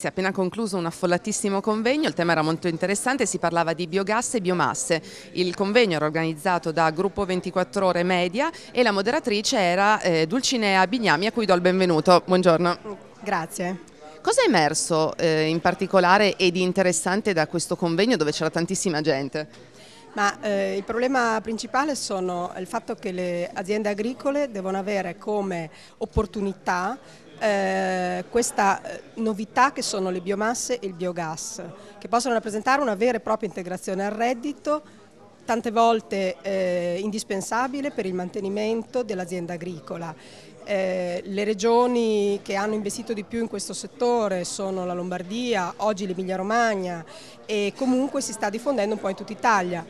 Si è appena concluso un affollatissimo convegno, il tema era molto interessante, si parlava di biogas e biomasse. Il convegno era organizzato da Gruppo 24 Ore Media e la moderatrice era eh, Dulcinea Bignami a cui do il benvenuto. Buongiorno. Grazie. Cosa è emerso eh, in particolare e di interessante da questo convegno dove c'era tantissima gente? Ma eh, il problema principale sono il fatto che le aziende agricole devono avere come opportunità eh, questa eh, novità che sono le biomasse e il biogas, che possono rappresentare una vera e propria integrazione al reddito, tante volte eh, indispensabile per il mantenimento dell'azienda agricola. Eh, le regioni che hanno investito di più in questo settore sono la Lombardia, oggi l'Emilia Romagna e comunque si sta diffondendo un po' in tutta Italia.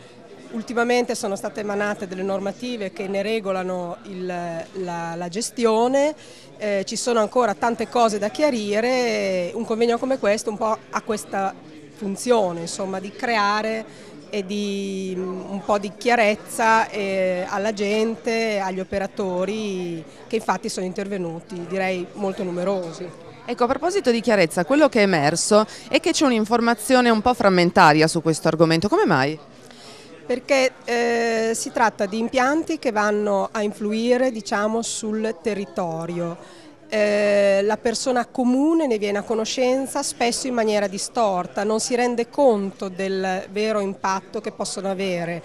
Ultimamente sono state emanate delle normative che ne regolano il, la, la, gestione, eh, ci sono ancora tante cose da chiarire, un convegno come questo un po' ha questa funzione insomma, di creare e di mm, un po' di chiarezza eh, alla gente, agli operatori che infatti sono intervenuti, direi molto numerosi. Ecco, a proposito di chiarezza, quello che è emerso è che c'è un'informazione un po' frammentaria su questo argomento, come mai? perché eh, si tratta di impianti che vanno a influire diciamo, sul territorio. Eh, la persona comune ne viene a conoscenza spesso in maniera distorta, non si rende conto del vero impatto che possono avere.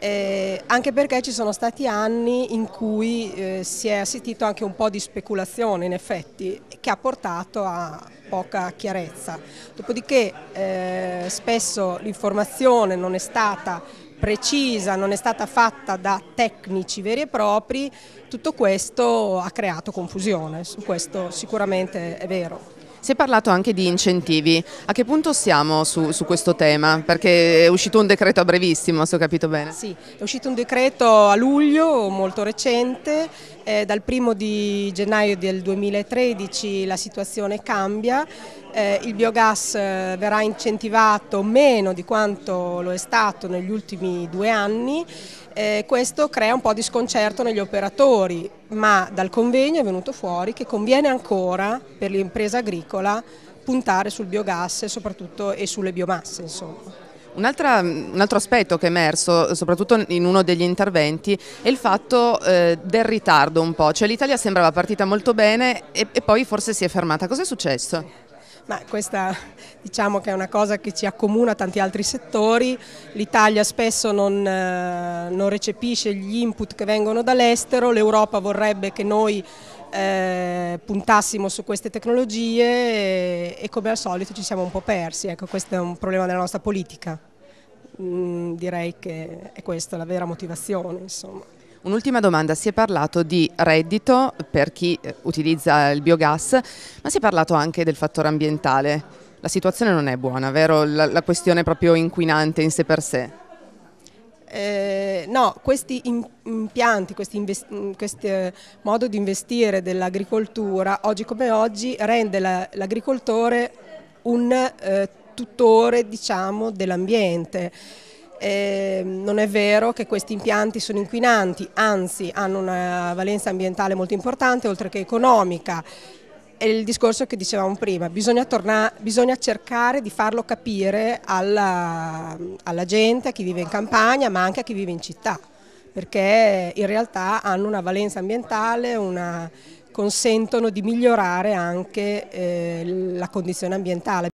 Eh, anche perché ci sono stati anni in cui eh, si è assistito anche un po' di speculazione in effetti che ha portato a poca chiarezza. Dopodiché eh, spesso l'informazione non è stata precisa, non è stata fatta da tecnici veri e propri, tutto questo ha creato confusione, su questo sicuramente è vero. Si è parlato anche di incentivi, a che punto siamo su, su, questo tema? Perché è uscito un decreto a brevissimo, se ho capito bene. Sì, è uscito un decreto a luglio, molto recente, eh, dal primo di gennaio del 2013 la situazione cambia, eh, il biogas eh, verrà incentivato meno di quanto lo è stato negli ultimi due anni eh, questo crea un po' di sconcerto negli operatori, ma dal convegno è venuto fuori che conviene ancora per l'impresa agricola puntare sul biogas soprattutto e sulle biomasse. Insomma. Un, altra, un, altro aspetto che è emerso, soprattutto in uno degli interventi, è il fatto eh, del ritardo un po', cioè l'Italia sembrava partita molto bene e, e poi forse si è fermata. Cos'è successo? Ma questa diciamo che è una cosa che ci accomuna a tanti altri settori, l'Italia spesso non, eh, non recepisce gli input che vengono dall'estero, l'Europa vorrebbe che noi eh, puntassimo su queste tecnologie e, e, come al solito ci siamo un po' persi, ecco questo è un problema della nostra politica, mm, direi che è questa la vera motivazione insomma. Un'ultima domanda, si è parlato di reddito per chi eh, utilizza il biogas, ma si è parlato anche del fattore ambientale. La situazione non è buona, vero? La, la questione proprio inquinante in sé per sé. Eh, no, questi impianti, questo mm, eh, modo di investire dell'agricoltura, oggi come oggi, rende l'agricoltore un eh, tutore diciamo, dell'ambiente. Eh, non è vero che questi impianti sono inquinanti, anzi hanno una valenza ambientale molto importante oltre che economica. È il discorso che dicevamo prima, bisogna, tornare, bisogna cercare di farlo capire alla, alla gente, a chi vive in campagna ma anche a chi vive in città, perché in realtà hanno una valenza ambientale, una, consentono di migliorare anche eh, la condizione ambientale.